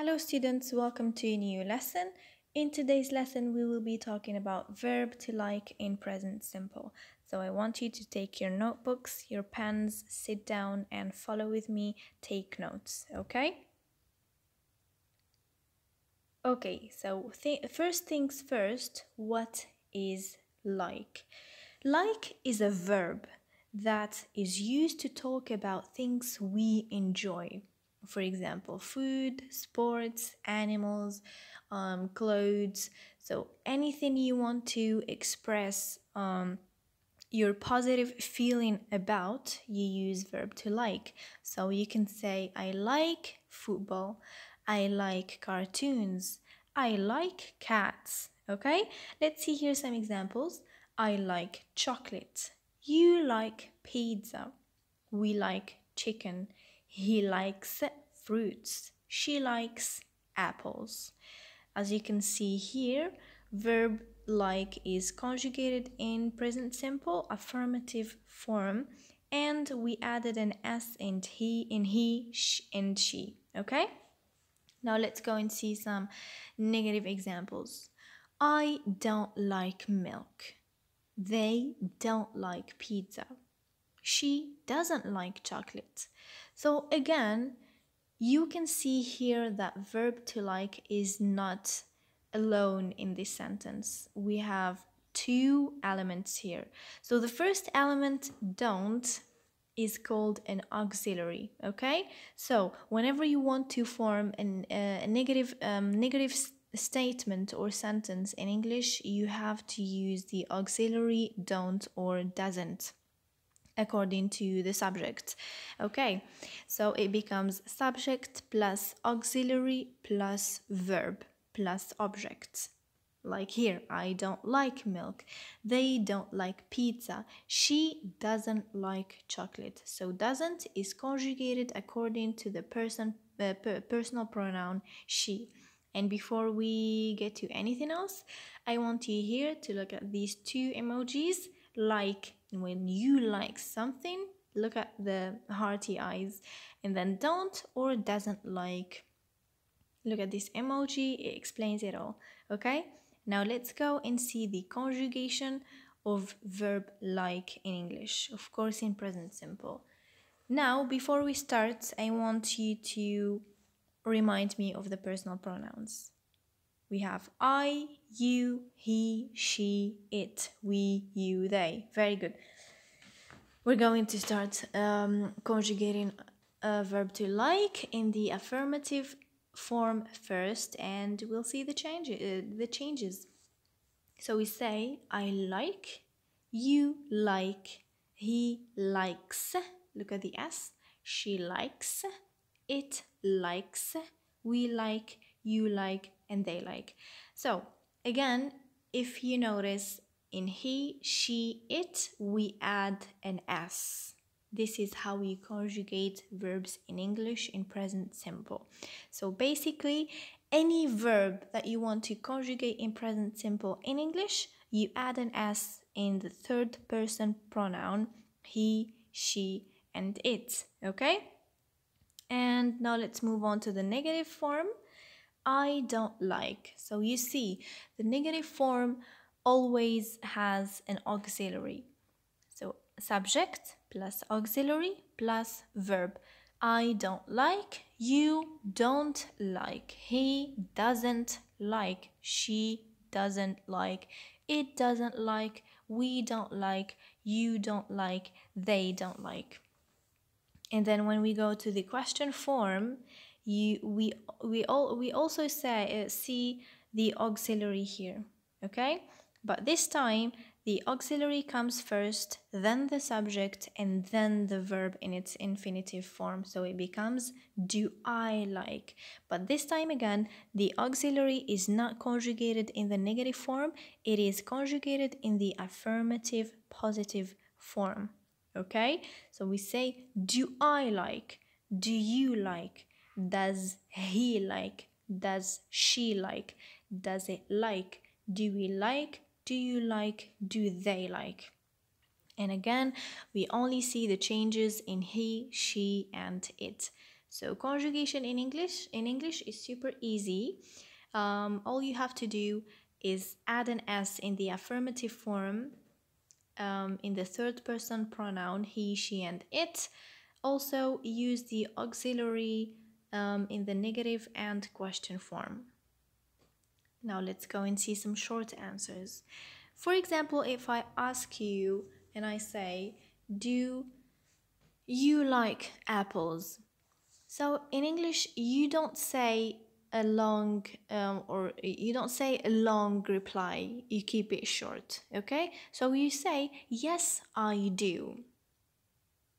Hello students, welcome to a new lesson. In today's lesson, we will be talking about verb to like in present simple. So I want you to take your notebooks, your pens, sit down and follow with me, take notes, okay? Okay, so th first things first, what is like? Like is a verb that is used to talk about things we enjoy for example, food, sports, animals, um, clothes. So, anything you want to express um, your positive feeling about, you use verb to like. So, you can say, I like football, I like cartoons, I like cats. Okay, let's see here some examples. I like chocolate. You like pizza. We like chicken he likes fruits. She likes apples. As you can see here, verb like is conjugated in present simple affirmative form and we added an s and he in he sh and she okay now let's go and see some negative examples i don't like milk they don't like pizza she doesn't like chocolate. So again, you can see here that verb to like is not alone in this sentence. We have two elements here. So the first element, don't, is called an auxiliary okay so whenever you want to form an, uh, a negative, um, negative statement or sentence in english you have to use the auxiliary don't or doesn't according to the subject. Okay, so it becomes subject plus auxiliary plus verb plus object. Like here, I don't like milk. They don't like pizza. She doesn't like chocolate. So doesn't is conjugated according to the person uh, per personal pronoun she. And before we get to anything else, I want you here to look at these two emojis like. when you like something, look at the hearty eyes. And then don't or doesn't like. Look at this emoji, it explains it all. Okay? Now let's go and see the conjugation of verb like in English, of course in present simple. Now, before we start, I want you to remind me of the personal pronouns. We have I, you, he, she, it, we, you, they. Very good. We're going to start um, conjugating a verb to like in the affirmative form first and we'll see the change uh, the changes so we say i like you like he likes look at the s she likes it likes we like you like and they like. So again, if you notice in he, she, it, we add an S. This is how we conjugate verbs in English in present simple. So basically, any verb that you want to conjugate in present simple in English, you add an S in the third person pronoun he, she, and it. Okay? And now let's move on to the negative form. I don't like. So you see, the negative form always has an auxiliary. So subject plus auxiliary plus verb. I don't like, you don't like, he doesn't like, she doesn't like, it doesn't like, we don't like, you don't like, they don't like. And then when we go to the question form, you we we all we also say uh, see the auxiliary here okay but this time the auxiliary comes first then the subject and then the verb in its infinitive form so it becomes do i like but this time again the auxiliary is not conjugated in the negative form it is conjugated in the affirmative positive form okay so we say do i like do you like does he like? Does she like? Does it like? Do we like? Do you like? Do they like? And again, we only see the changes in he, she, and it. So conjugation in English in English is super easy. Um, all you have to do is add an s in the affirmative form um, in the third person pronoun he, she, and it. Also use the auxiliary um, in the negative and question form. Now let's go and see some short answers. For example, if I ask you and I say, Do you like apples? So in English, you don't say a long um, or you don't say a long reply, you keep it short, okay? So you say, Yes, I do.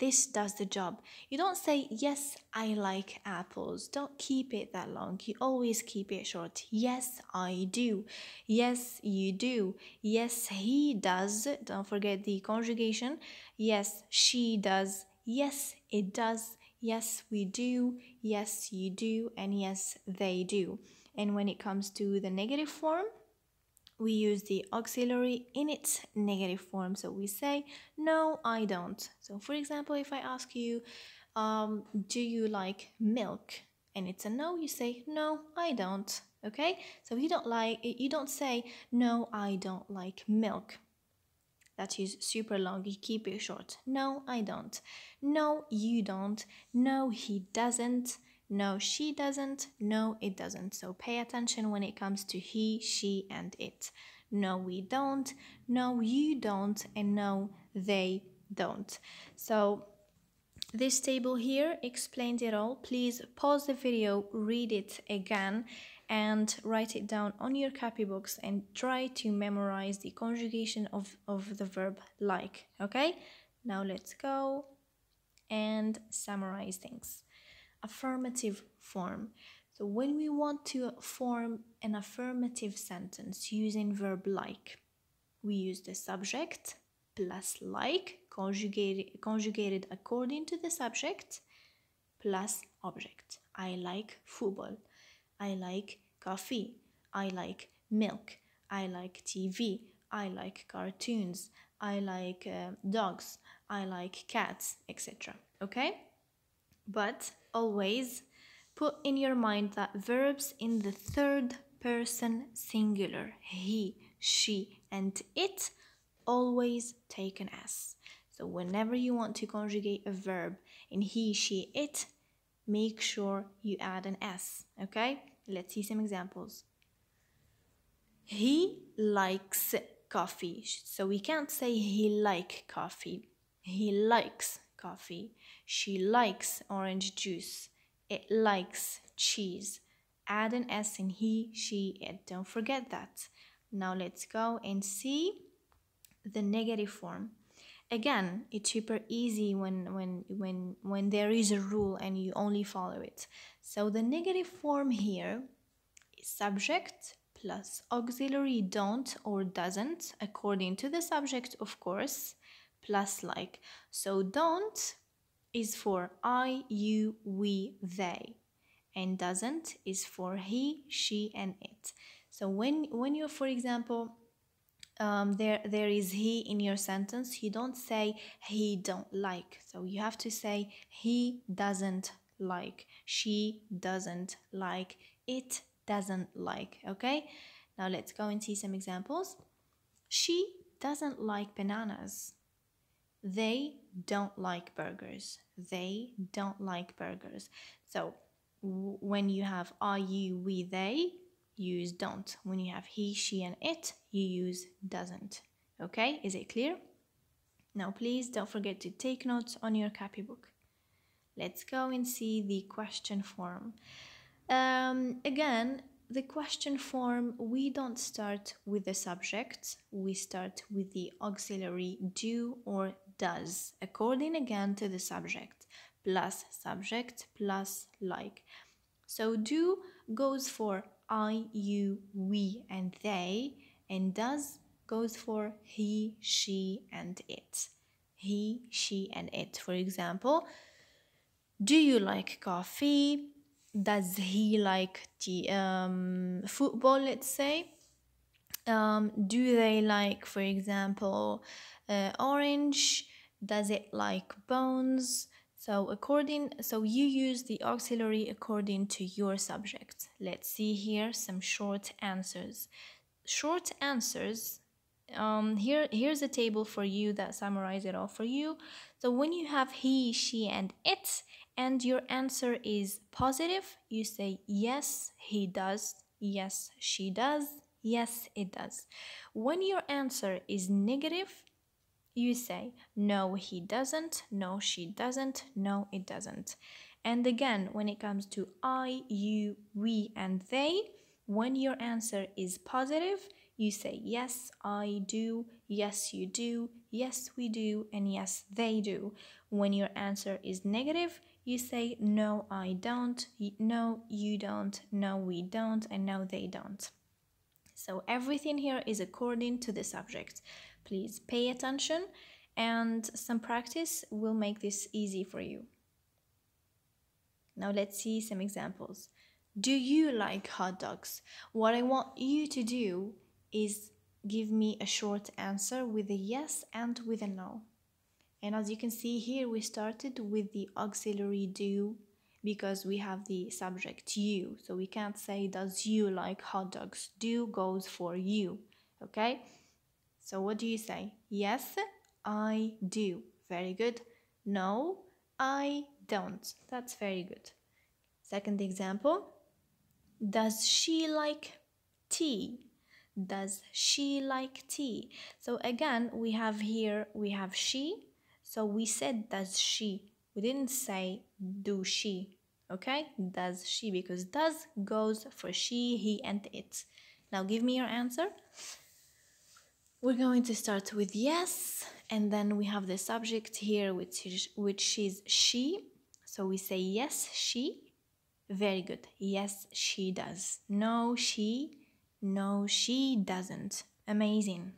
This does the job. You don't say, Yes, I like apples. Don't keep it that long. You always keep it short. Yes, I do. Yes, you do. Yes, he does. Don't forget the conjugation. Yes, she does. Yes, it does. Yes, we do. Yes, you do. And yes, they do. And when it comes to the negative form, we use the auxiliary in its negative form. So we say, no, I don't. So for example, if I ask you, um, do you like milk? And it's a no, you say, no, I don't. Okay? So you don't like, you don't say, no, I don't like milk. That is super long, you keep it short. No, I don't. No, you don't. No, he doesn't. No, she doesn't. No, it doesn't. So pay attention when it comes to he, she, and it. No, we don't. No, you don't. And no, they don't. So this table here explains it all. Please pause the video, read it again, and write it down on your copybooks and try to memorize the conjugation of, of the verb like. Okay? Now let's go and summarize things affirmative form. So when we want to form an affirmative sentence using verb like, we use the subject plus like conjugated, conjugated according to the subject plus object. I like football. I like coffee. I like milk. I like TV. I like cartoons. I like uh, dogs. I like cats, etc. Okay? But always put in your mind that verbs in the third person singular, he, she, and it, always take an S. So whenever you want to conjugate a verb in he, she, it, make sure you add an S. Okay? Let's see some examples. He likes coffee. So we can't say he like coffee. He likes coffee. She likes orange juice. It likes cheese. Add an S in he, she, it. Don't forget that. Now let's go and see the negative form. Again, it's super easy when, when, when, when there is a rule and you only follow it. So the negative form here is subject plus auxiliary don't or doesn't according to the subject, of course plus like. So don't is for I, you, we, they. And doesn't is for he, she, and it. So when when you're, for example, um, there there is he in your sentence, you don't say he don't like. So you have to say he doesn't like, she doesn't like, it doesn't like. Okay. Now let's go and see some examples. She doesn't like bananas. They don't like burgers. They don't like burgers. So when you have are you, we, they, you use don't. When you have he, she, and it, you use doesn't. Okay, is it clear? Now, please don't forget to take notes on your copybook. Let's go and see the question form. Um, again, the question form, we don't start with the subject, we start with the auxiliary do or does, according again to the subject, plus subject plus like. So do goes for I, you, we, and they, and does goes for he, she, and it. He, she, and it. For example, do you like coffee? Does he like the um, football, let's say? Um, do they like, for example, uh, orange? does it like bones? So according, so you use the auxiliary according to your subject. Let's see here some short answers. Short answers. Um, here, here's a table for you that summarize it all for you. So when you have he, she, and it, and your answer is positive, you say yes, he does. Yes, she does. Yes, it does. When your answer is negative, you say, no, he doesn't, no, she doesn't, no, it doesn't. And again, when it comes to I, you, we, and they, when your answer is positive, you say, yes, I do, yes, you do, yes, we do, and yes, they do. When your answer is negative, you say, no, I don't, no, you don't, no, we don't, and no, they don't. So everything here is according to the subject please pay attention and some practice will make this easy for you. Now let's see some examples. Do you like hot dogs? What I want you to do is give me a short answer with a yes and with a no. And as you can see here, we started with the auxiliary do because we have the subject you. So we can't say, does you like hot dogs? Do goes for you, okay? So what do you say? Yes, I do. Very good. No, I don't. That's very good. Second example. Does she like tea? Does she like tea? So again, we have here, we have she. So we said does she. We didn't say do she. Okay? Does she because does goes for she, he and it. Now give me your answer. We're going to start with yes, and then we have the subject here, which is, which is she. So we say yes, she. Very good. Yes, she does. No, she. No, she doesn't. Amazing.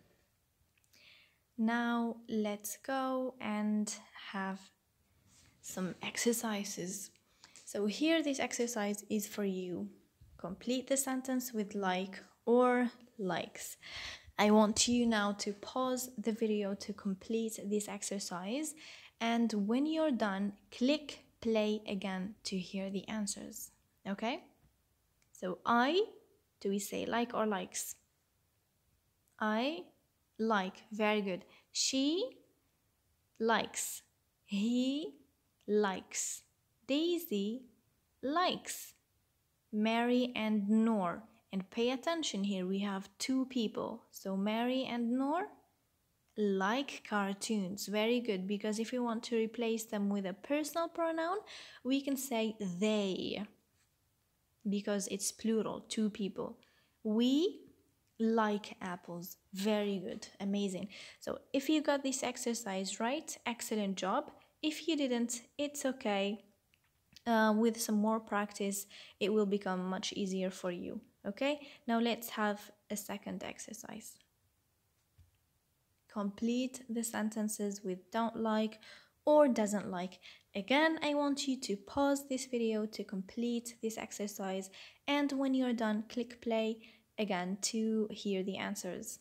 Now let's go and have some exercises. So here this exercise is for you. Complete the sentence with like or likes. I want you now to pause the video to complete this exercise and when you're done, click play again to hear the answers. Okay? So I, do we say like or likes? I like, very good. She likes, he likes, Daisy likes, Mary and Nor and pay attention here, we have two people. So Mary and Nor like cartoons. Very good, because if we want to replace them with a personal pronoun, we can say they, because it's plural, two people. We like apples. Very good, amazing. So if you got this exercise right, excellent job. If you didn't, it's okay. Uh, with some more practice, it will become much easier for you. Okay, now let's have a second exercise. Complete the sentences with don't like or doesn't like. Again, I want you to pause this video to complete this exercise and when you're done, click play again to hear the answers.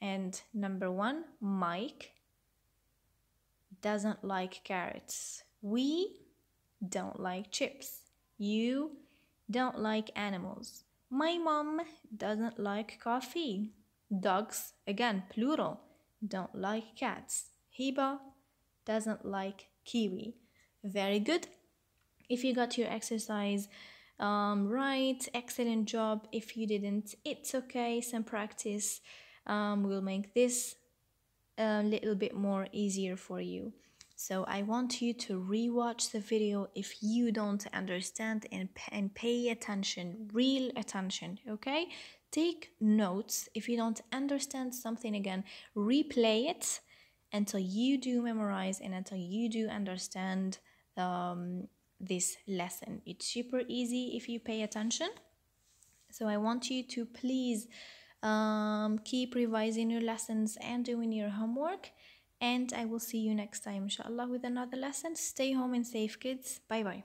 And number one, Mike doesn't like carrots. We don't like chips. You don't like animals. My mom doesn't like coffee. Dogs, again, plural, don't like cats. Hiba doesn't like kiwi. Very good. If you got your exercise um, right, excellent job. If you didn't, it's okay. Some practice um, will make this a little bit more easier for you. So I want you to rewatch the video if you don't understand and, and pay attention, real attention, okay? Take notes. If you don't understand something again, replay it until you do memorize and until you do understand um, this lesson. It's super easy if you pay attention. So I want you to please um, keep revising your lessons and doing your homework and I will see you next time inshallah with another lesson. Stay home and safe kids. Bye bye.